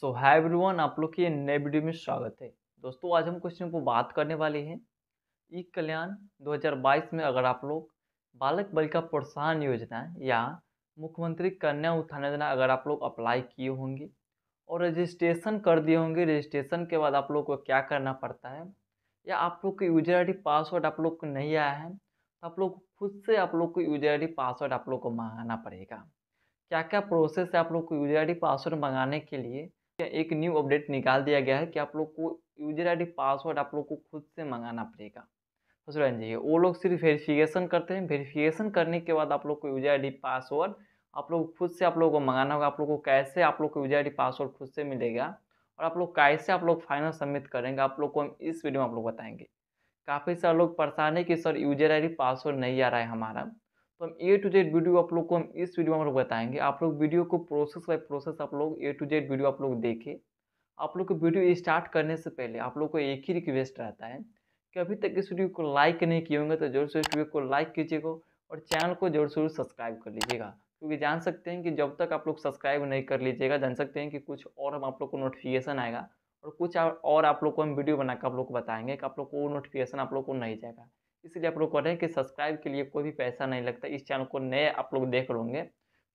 सो hi everyone आप लोग की नए वीडियो में स्वागत है दोस्तों आज हम क्वेश्चन को बात करने वाले हैं ई कल्याण 2022 में अगर आप लोग बालक बालिका प्रोत्साहन योजना या मुख्यमंत्री कन्या उत्थान योजना अगर आप लोग अप्लाई किए होंगे और रजिस्ट्रेशन कर दिए होंगे रजिस्ट्रेशन के बाद आप लोग को क्या करना पड़ता है या आप लोग का यूजर आई पासवर्ड आप लोग को नहीं आया है तो आप लोग खुद से आप लोग को यूजर आई पासवर्ड आप लोग को मंगाना पड़ेगा क्या क्या प्रोसेस है आप लोग को यूजर आई पासवर्ड मंगाने के लिए एक न्यू अपडेट निकाल दिया गया है कि आप लोग को यूजर आई पासवर्ड आप लोग को खुद से मंगाना पड़ेगा खुश रहना वो लोग सिर्फ वेरिफिकेशन करते हैं वेरिफिकेशन करने के बाद आप लोग को यूजर आई पासवर्ड आप लोग खुद से आप लोगों को मंगाना होगा आप लोग को कैसे आप लोग को यूजर आई पासवर्ड खुद से मिलेगा और आप लोग कैसे आप लोग फाइनल सबमिट करेंगे आप लोग को हम इस वीडियो में आप लोग बताएंगे काफ़ी सारे लोग परेशान है कि सर यूजर आई पासवर्ड नहीं आ रहा है हमारा तो हम ए टू जेड वीडियो आप लोग को हम इस वीडियो में हम लोग बताएंगे आप लोग वीडियो को प्रोसेस बाई प्रोसेस आप लोग ए टू जेड वीडियो आप लोग देखें आप लोग को वीडियो स्टार्ट करने से पहले आप लोग को एक ही रिक्वेस्ट रहता है कि अभी तक इस वीडियो को लाइक नहीं किए होंगे तो जरूर से इस वीडियो को लाइक कीजिएगा और चैनल को जरूर जरूर सब्सक्राइब कर लीजिएगा क्योंकि जान सकते हैं कि जब तक आप लोग सब्सक्राइब नहीं कर लीजिएगा जान सकते हैं कि कुछ और हम आप लोग को नोटिफिकेशन आएगा और कुछ और आप लोग को हम वीडियो बनाकर आप लोग को बताएंगे कि आप लोग को नोटिफिकेशन आप लोग को नहीं जाएगा इसलिए आप लोग कह रहे हैं कि सब्सक्राइब के लिए कोई भी पैसा नहीं लगता इस चैनल को नए आप लोग देख लोंगे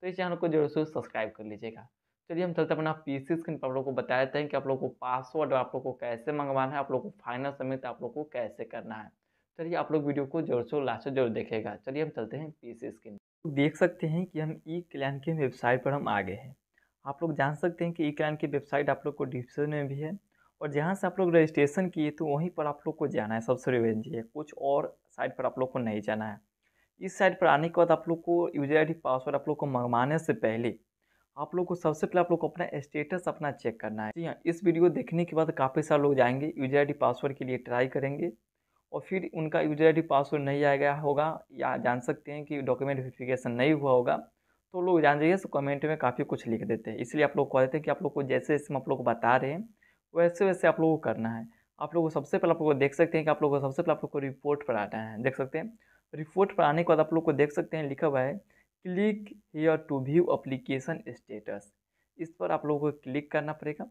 तो इस चैनल को जरूर से सब्सक्राइब कर लीजिएगा चलिए हम चलते अपना पी सी स्क्रीन पर आप लोग को बता देते हैं कि आप लोग को पासवर्ड आप लोग को कैसे मंगवाना है आप लोग को फाइनल समेत आप लोग को कैसे करना है चलिए आप लोग वीडियो को जोर से लास्ट जोर देखेगा चलिए हम चलते हैं पी सी स्क्रीन देख सकते हैं कि हम ई क्लैन की वेबसाइट पर हम आ गए हैं आप लोग जान सकते हैं कि ई क्लैन की वेबसाइट आप लोग को डिस्क्रिप्शन में भी है और जहाँ से आप लोग रजिस्ट्रेशन किए तो वहीं पर आप लोग को जाना है सबसे रिवेंजी है कुछ और साइड पर आप लोग को नहीं जाना है इस साइड पर आने के बाद आप लोग को यूजर आई पासवर्ड आप लोग को मंगवाने से पहले आप लोग को सबसे पहले आप लोग को अपना स्टेटस अपना चेक करना है जी हाँ इस वीडियो देखने के बाद काफ़ी सारे लोग जाएंगे यूजर आई पासवर्ड के लिए ट्राई करेंगे और फिर उनका यूजर आई पासवर्ड नहीं आ गया होगा या जान सकते हैं कि डॉक्यूमेंट वेरिफिकेशन नहीं हुआ होगा तो लोग जान जाइए कमेंट में काफ़ी कुछ लिख देते हैं इसलिए आप लोग कह देते हैं कि आप लोग को जैसे जैसे हम आप लोग बता रहे हैं वैसे वैसे आप लोगों को करना है आप लोगों को सबसे पहले आप लोग देख सकते हैं कि आप लोगों को सबसे पहले आप लोग को रिपोर्ट पर आना है देख सकते हैं रिपोर्ट पर आने के बाद आप लोग को देख सकते हैं लिखा हुआ है click here to view application status इस पर आप लोगों को क्लिक करना पड़ेगा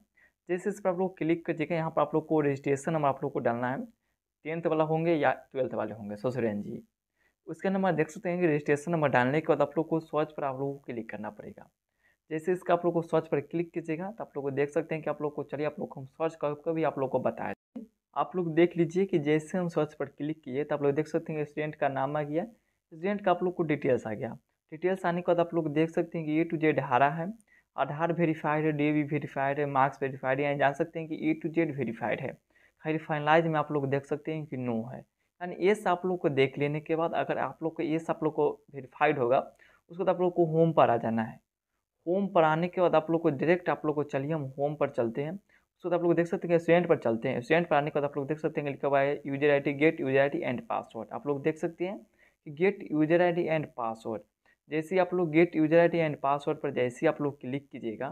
जैसे इस पर आप लोग क्लिक करिएगा यहाँ पर आप लोग को रजिस्ट्रेशन नंबर आप लोग को डालना है टेंथ वाला होंगे या ट्वेल्थ वाले होंगे सोसरेन जी उसके नंबर देख सकते हैं कि रजिस्ट्रेशन नंबर डालने के बाद आप लोग को सर्च पर आप लोगों को क्लिक करना पड़ेगा जैसे इसका आप लोग को सर्च पर क्लिक कीजिएगा तो आप लोग को देख सकते हैं कि आप लोग को चलिए आप लोग को हम सर्च करके भी आप लोग को बताए आप लोग देख लीजिए कि जैसे हम सर्च पर क्लिक किए तो आप लोग देख सकते हैं स्टूडेंट का नाम आ गया स्टूडेंट का आप लोग को डिटेल्स आ गया डिटेल्स आने के बाद आप लोग देख सकते हैं कि ए टू जेड हारा है आधार वेरीफाइड है डी वी वेरीफाइड है मार्क्स वेरीफाइड है जान सकते हैं कि ए टू जेड वेरीफाइड है खैर फाइनलाइज में आप लोग देख सकते हैं कि नो है यानी एस आप लोग को देख लेने के बाद अगर आप लोग को एस आप लोग को वेरीफाइड होगा उसके बाद आप लोग को होम पर आ जाना है होम पर आने के बाद आप लोग को डायरेक्ट आप लोग को चलिए हम होम पर चलते हैं उसके बाद आप लोग देख सकते हैं स्टूडेंट पर चलते हैं स्टूडेंट पर आने के बाद आप लोग देख सकते हैं लिखा हुआ है user I get user I and password आप लोग देख सकते हैं कि get user I and password जैसे ही आप लोग get user I and password पर जैसे ही आप लोग क्लिक कीजिएगा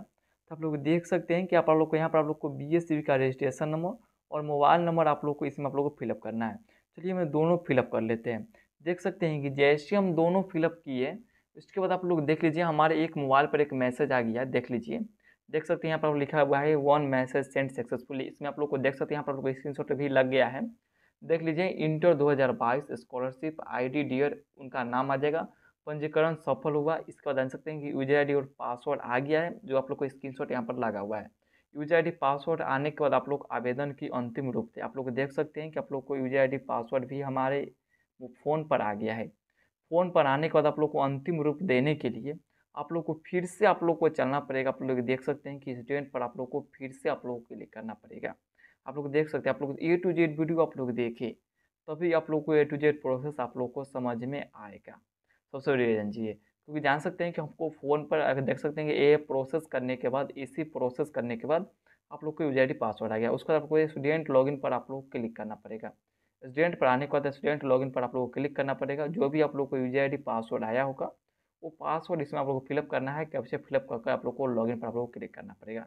तो आप लोग देख सकते हैं कि आप लोग को यहाँ पर आप लोग को बी का रजिस्ट्रेशन नंबर और मोबाइल नंबर आप लोग को इसमें आप लोग को फिलअप करना है चलिए हमें दोनों फिलअप कर लेते हैं देख सकते हैं कि जैसे हम दोनों फिलअप किए इसके बाद आप लोग देख लीजिए हमारे एक मोबाइल पर एक मैसेज आ गया देख लीजिए देख सकते हैं यहाँ पर आप लिखा हुआ है वन मैसेज सेंड सक्सेसफुली इसमें आप लोग को देख सकते हैं यहाँ पर आप लोग स्क्रीन भी लग गया है देख लीजिए इंटर 2022 स्कॉलरशिप आईडी डियर उनका नाम आ जाएगा पंजीकरण सफल हुआ इसके बाद जान सकते हैं कि यूजर आईडी और पासवर्ड आ गया है जो आप लोग को स्क्रीन शॉट यहाँ पर लगा हुआ है यूजर आईडी पासवर्ड आने के बाद आप लोग आवेदन की अंतिम रूप से आप लोग देख सकते हैं कि आप लोग को यूजर आई पासवर्ड भी हमारे फ़ोन पर आ गया है फ़ोन पर आने के बाद आप लोग को अंतिम रूप देने के लिए आप लोग को फिर से आप लोग को चलना पड़ेगा आप लोग देख सकते हैं कि स्टूडेंट पर आप लोग को फिर से आप लोगों के लिए करना पड़ेगा आप लोग देख सकते हैं आप लोग ए टू जेड वीडियो आप लोग देखें तभी आप लोग को ए टू जेड प्रोसेस आप लोग को समझ में आएगा सबसे रीजन जी क्योंकि जान सकते हैं कि हमको फ़ोन पर अगर देख सकते हैं कि ए प्रोसेस करने के बाद इसी प्रोसेस करने के बाद आप लोग को यूज आई पासवर्ड आ गया उसके बाद आपको स्टूडेंट लॉगिन पर आप लोग क्लिक करना पड़ेगा स्टूडेंट पर आने के बाद स्टूडेंट लॉगिन पर आप लोगों को क्लिक करना पड़ेगा जो भी आप लोग को यूजर आई पासवर्ड आया होगा वो पासवर्ड इसमें आप लोग को फिलअप करना है कैसे फिलअप करके आप लोग को लॉगिन पर आप लोग को क्लिक करना पड़ेगा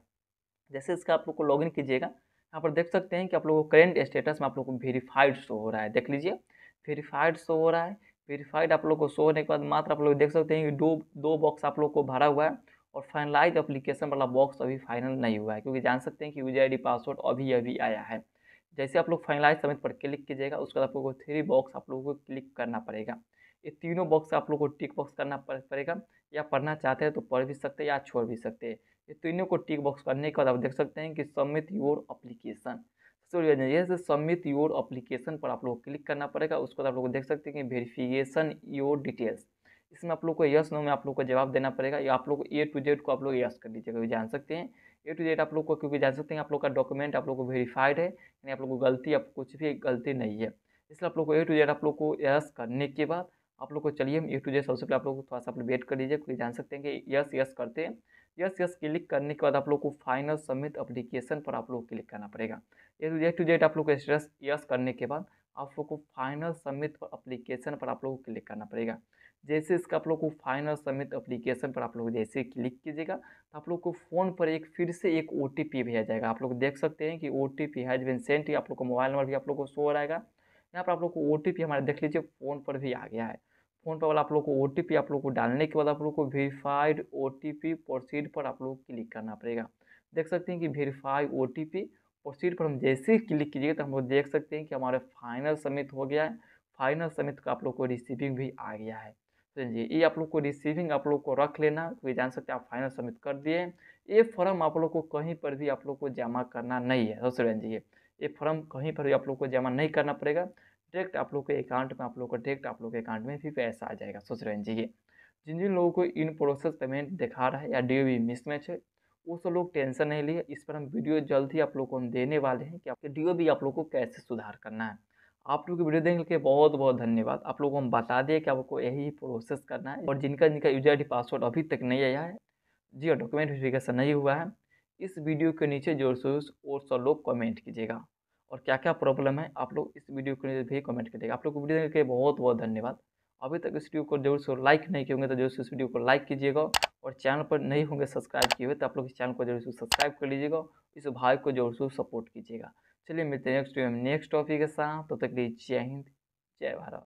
जैसे इसका आप लोग को लॉगिन कीजिएगा यहाँ पर देख सकते हैं कि आप लोग को करेंट स्टेटस में आप लोग को वेरीफाइड शो हो रहा है देख लीजिए वेरीफाइड शो हो रहा है वेरीफाइड आप लोग को शो होने के बाद मात्र आप लोग देख सकते हैं कि दो दो बॉक्स आप लोग को भरा हुआ है और फाइनलाइज अप्लीकेशन वाला बॉक्स अभी फाइनल नहीं हुआ है क्योंकि जान सकते हैं कि यूजर आई पासवर्ड अभी अभी आया है जैसे आप लोग फाइनलाइज समिट पर क्लिक कीजिएगा उसके बाद आप लोगों को थ्री बॉक्स आप लोगों को क्लिक करना पड़ेगा ये तीनों बॉक्स आप लोग को टिक बॉक्स करना पड़ेगा या पढ़ना चाहते हैं तो पढ़ भी सकते हैं या छोड़ भी सकते हैं ये तीनों को टिक बॉक्स करने के बाद आप देख सकते हैं कि सबमिट योर अप्लीकेशन सॉरी जैसे सबमिट योर अप्लीकेशन पर आप लोग क्लिक करना पड़ेगा उसके बाद आप लोग देख सकते हैं कि वेरीफिकेशन योर डिटेल्स इसमें आप लोग को यस नो में आप लोग को जवाब देना पड़ेगा या आप लोग ए टू जेड को आप लोग यस कर दीजिएगा जान सकते हैं ए टू जेड आप लोग को क्योंकि जान सकते हैं आप लोग का डॉक्यूमेंट आप लोग को वेरीफाइड है यानी आप लोग को गलती आप कुछ भी गलती नहीं है इसलिए आप लोग को ए टू जेड आप लोग को यस करने के बाद आप लोग को चलिए हम ए टू जेड सबसे पहले आप लोग को थोड़ा सा वेट कर लीजिए क्योंकि जान सकते हैं कि यस यस करते हैं यस यस क्लिक करने के बाद आप लोग को फाइनल सबमिट अप्लीकेशन पर आप लोग क्लिक करना पड़ेगा ए टू जेड आप लोग को स्ट्रेस यस करने के बाद आप लोग को फाइनल सबमिट अप्लीकेशन पर आप लोग को क्लिक करना पड़ेगा जैसे इसका आप लोग को फाइनल समित अप्लीकेशन पर आप लोग जैसे क्लिक कीजिएगा तो आप लोग को फ़ोन पर एक फिर से एक ओ भेजा जाएगा आप लोग देख सकते हैं कि O T P has been sent आप लोग का मोबाइल नंबर भी आप लोग को शो हो रहेगा यहाँ पर आप लोग को ओ टी हमारे देख लीजिए फ़ोन पर भी आ गया है फ़ोन पर वाला आप लोग को ओ आप लोग को डालने के बाद आप लोग को वेरीफाइड ओ टी प्रोसीड पर आप लोग क्लिक करना पड़ेगा देख सकते हैं कि वेरीफाइड ओ टी प्रोसीड पर हम जैसे ही क्लिक कीजिएगा तो हम लोग देख सकते हैं कि हमारे फाइनल समिट हो गया है फाइनल समिट का आप लोग को रिसीविंग भी आ गया है तो ये ये आप लोग को रिसीविंग आप लोग को रख लेना तो ये जान सकते हैं आप फाइनल सबमिट कर दिए ये फॉर्म आप लोग को कहीं पर भी आप लोग को जमा करना नहीं है दोस्तों जी ये ये फॉर्म कहीं पर भी आप लोग को जमा नहीं करना पड़ेगा डायरेक्ट आप लोग के अकाउंट में आप लोग को डायरेक्ट आप लोग के अकाउंट में भी पैसा आ जाएगा सोच रहे हैं जी ये जिन जिन लोगों को इन प्रोसेस पेमेंट दिखा रहा है या डी ओ मिसमैच है वो सब लोग टेंशन नहीं लिए इस पर हम वीडियो जल्द ही आप लोग को हम देने वाले हैं कि आपके डी आप लोग को कैसे सुधार करना है आप लोग की वीडियो देखने के बहुत बहुत धन्यवाद आप लोगों को हम बता दें कि आपको यही प्रोसेस करना है और जिनका जिनका यूजर आई पासवर्ड अभी तक नहीं आया है जी और डॉक्यूमेंट वेरिफिकेशन नहीं हुआ है इस वीडियो के नीचे जोर शोर और सौ लोग कमेंट कीजिएगा और क्या क्या प्रॉब्लम है आप लोग इस वीडियो के नीचे भी कमेंट करिएगा आप लोग को वीडियो देखने के बहुत बहुत धन्यवाद अभी तक इस वीडियो को जरूर से लाइक नहीं किएंगे होंगे तो जोर से इस वीडियो को लाइक कीजिएगा और चैनल पर नहीं होंगे सब्सक्राइब किए हुए तो आप लोग इस चैनल को जरूर से सब्सक्राइब कर लीजिएगा इस भाई को ज़ोर से सपोर्ट कीजिएगा चलिए मिलते हैं नेक्स्ट नेक्स्ट टॉपिक के साथ तब तो तक लिए जय हिंद जय भारत